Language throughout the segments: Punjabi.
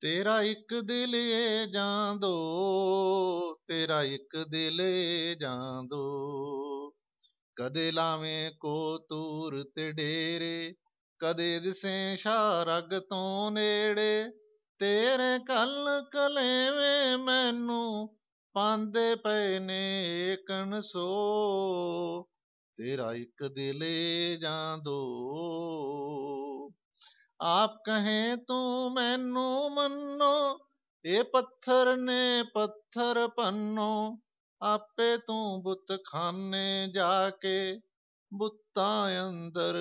ਤੇਰਾ ਇੱਕ ਦਿਲ ਏ ਜਾਂਦੋ ਦੋ ਤੇਰਾ ਇੱਕ ਦਿਲ ਏ ਜਾਂਦੋ ਦੋ ਕਦੇ ਲਾਵੇਂ ਕੋ ਤੂਰ ਤੇ ਡੇਰੇ ਕਦੇ ਦਿਸੇ ਸ਼ਾਰਗ ਤੋਂ ਨੇੜੇ ਤੇਰੇ ਕੱਲ ਕਲੇਵੇਂ ਮੈਨੂੰ ਪਾਂਦੇ ਪਏ ਨੇ ਏਕਣ ਸੋ ਤੇਰਾ ਇੱਕ ਦਿਲ ਏ ਜਾਂਦੋ ਦੋ ਆਪ ਕਹੇ ਤੂੰ ਮੈਨੂੰ ਮੰਨੋ ਇਹ ਪੱਥਰ ਨੇ ਪੱਥਰ ਪੰਨੋ ਆਪੇ ਤੂੰ ਬੁੱਤਖਾਨੇ ਜਾ ਕੇ ਬੁੱਤਾਂ ਅੰਦਰ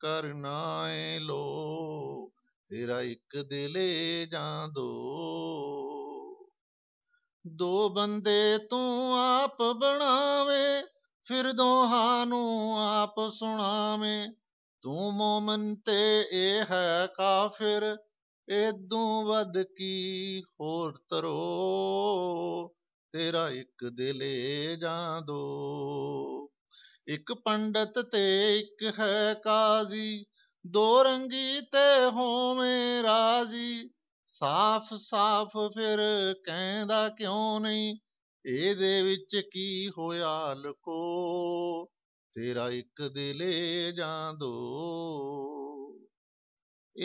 ਕਰਨਾ ਏ ਲੋ ਤੇਰਾ ਇੱਕ ਦਿਲੇ ਜਾਂ ਦੋ ਦੋ ਬੰਦੇ ਤੂੰ ਆਪ ਬਣਾਵੇ ਫਿਰ ਦੋਹਾਂ ਨੂੰ ਆਪ ਸੁਣਾਵੇਂ ਤੂੰ ਮੂਮਨ ਤੇ ਇਹ ਹੈ ਕਾਫਿਰ ਇਦੋਂ ਵੱਧ ਕੀ ਹੋਰ ਤਰੋ ਤੇਰਾ ਇੱਕ ਦਿਲੇ ਜਾਂ ਦੋ ਇੱਕ ਪੰਡਤ ਤੇ ਇੱਕ ਹੈ ਕਾਜ਼ੀ ਦੋ ਰੰਗੀ ਤੇ ਹੋਵੇਂ ਰਾਜ਼ੀ ਸਾਫ਼ ਸਾਫ਼ ਫਿਰ ਕਹਿੰਦਾ ਕਿਉਂ ਨਹੀਂ ਇਹਦੇ ਵਿੱਚ ਕੀ ਹੋਇਆ ਲਕੋ ਤੇਰਾ ਇੱਕ ਦਿਲੇ ਜਾਂ ਦੋ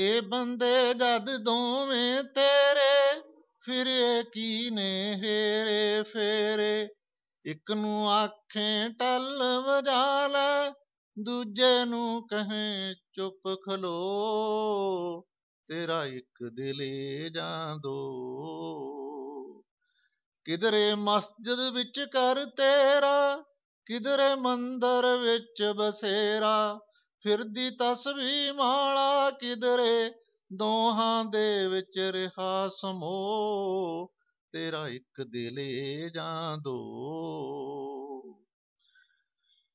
ਇਹ ਬੰਦੇ ਜਦ ਦੋਵੇਂ ਤੇਰੇ ਫਿਰ ਇਹ ਕੀ ਨੇ ਹੇਰੇ ਫੇਰੇ ਇੱਕ ਨੂੰ ਆਖੇ ਟੱਲ ਵਜਾ ਲੈ ਦੂਜੇ ਨੂੰ ਕਹੇ ਚੁੱਪ ਖਲੋ ਤੇਰਾ ਇੱਕ ਦਿਲੇ ਜਾਂ ਦੋ ਕਿਧਰੇ ਮਸਜਿਦ ਵਿੱਚ ਕਰ ਤੇਰਾ ਕਿਧਰੇ ਮੰਦਰ ਵਿੱਚ ਬਸੇਰਾ ਫਿਰਦੀ ਤਸਵੀ ਮਾਲਾ ਕਿਧਰੇ ਦੋਹਾਂ ਦੇ ਵਿੱਚ ਰਹਾ ਸਮੋ ਤੇਰਾ ਇੱਕ ਦਿਲੇ ਜਾਂ ਦੋ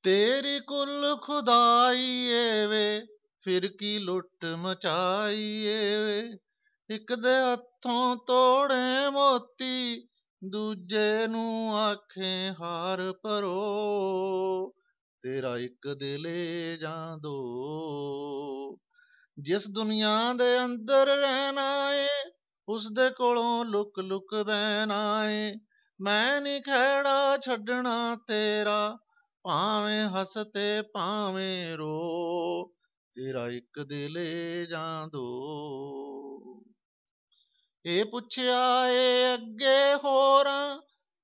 ਤੇਰੀ ਕੁੱਲ ਖੁਦਾਈ ਏ ਵੇ ਫਿਰ ਕੀ ਲੁੱਟ ਮਚਾਈ ਏ ਵੇ ਇੱਕ ਦੇ ਹੱਥੋਂ ਤੋੜੇ ਮੋਤੀ ਦੂਜੇ ਨੂੰ ਆਖੇ ਹਾਰ ਪਰੋ ਤੇਰਾ ਇੱਕ ਦਿਲ ਜਾਂ ਦੋ ਜਿਸ ਦੁਨੀਆ ਦੇ ਅੰਦਰ ਰਹਿਣਾ ਏ ਉਸ ਦੇ ਕੋਲੋਂ ਲੁਕ ਲੁਕ ਬਹਿਣਾ ਏ ਮੈਂ ਨਹੀਂ ਖੜਾ ਛੱਡਣਾ ਤੇਰਾ ਭਾਵੇਂ ਹੱਸ ਤੇ ਭਾਵੇਂ ਰੋ ਤੇਰਾ ਇੱਕ ਦਿਲ ਜਾਂ ਦੋ ਇਹ ਪੁੱਛਿਆ ਏ ਅੱਗੇ ਹੋਰਾਂ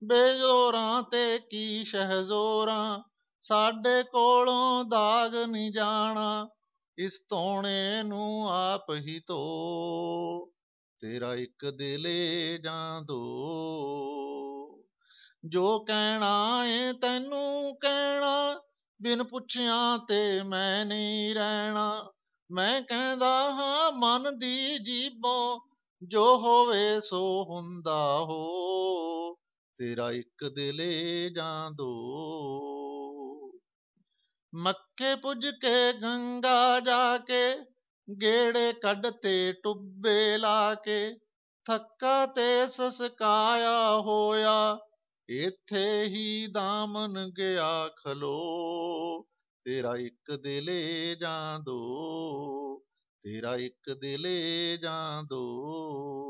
ਬੇਜ਼ੋਰਾਂ ਤੇ ਕੀ ਸ਼ਹਿਜ਼ੋਰਾਂ ਸਾਡੇ ਕੋਲੋਂ ਦਾਗ ਨਹੀਂ ਜਾਣਾ ਇਸ ਤੋਣੇ ਨੂੰ ਆਪ ਹੀ ਤੋ ਤੇਰਾ ਇੱਕ ਦਿਲੇ ਜਾਂ ਦੋ ਜੋ ਕਹਿਣਾ ਏ ਤੈਨੂੰ ਕਹਿਣਾ ਬਿਨ ਪੁੱਛਿਆ ਤੇ ਮੈਂ ਨਹੀਂ ਰਹਿਣਾ ਮੈਂ ਕਹਿੰਦਾ ਹਾਂ ਮਨ ਦੀ ਜੀਬੋ ਜੋ ਹੋਵੇ ਸੋ ਹੁੰਦਾ ਹੋ ਤੇਰਾ ਇੱਕ ਦਿਲੇ ਜਾਂ ਦੋ ਮੱਕੇ ਪੁੱਜ ਕੇ ਗੰਗਾ ਜਾ ਕੇ ਗੇੜੇ ਕੱਢ ਤੇ ਟੁੱਬੇ ਲਾ ਕੇ ਥੱਕਾ ਤੇ ਸਸਕਾਇਆ ਹੋਇਆ ਇੱਥੇ ਹੀ ਦਾਮਨ ਗਿਆ ਖਲੋ ਤੇਰਾ ਇੱਕ ਦਿਲੇ ਜਾਂ ਦੋ ਤੇਰਾ ਇੱਕ ਦਿਲੇ ਜਾਂ ਦੋ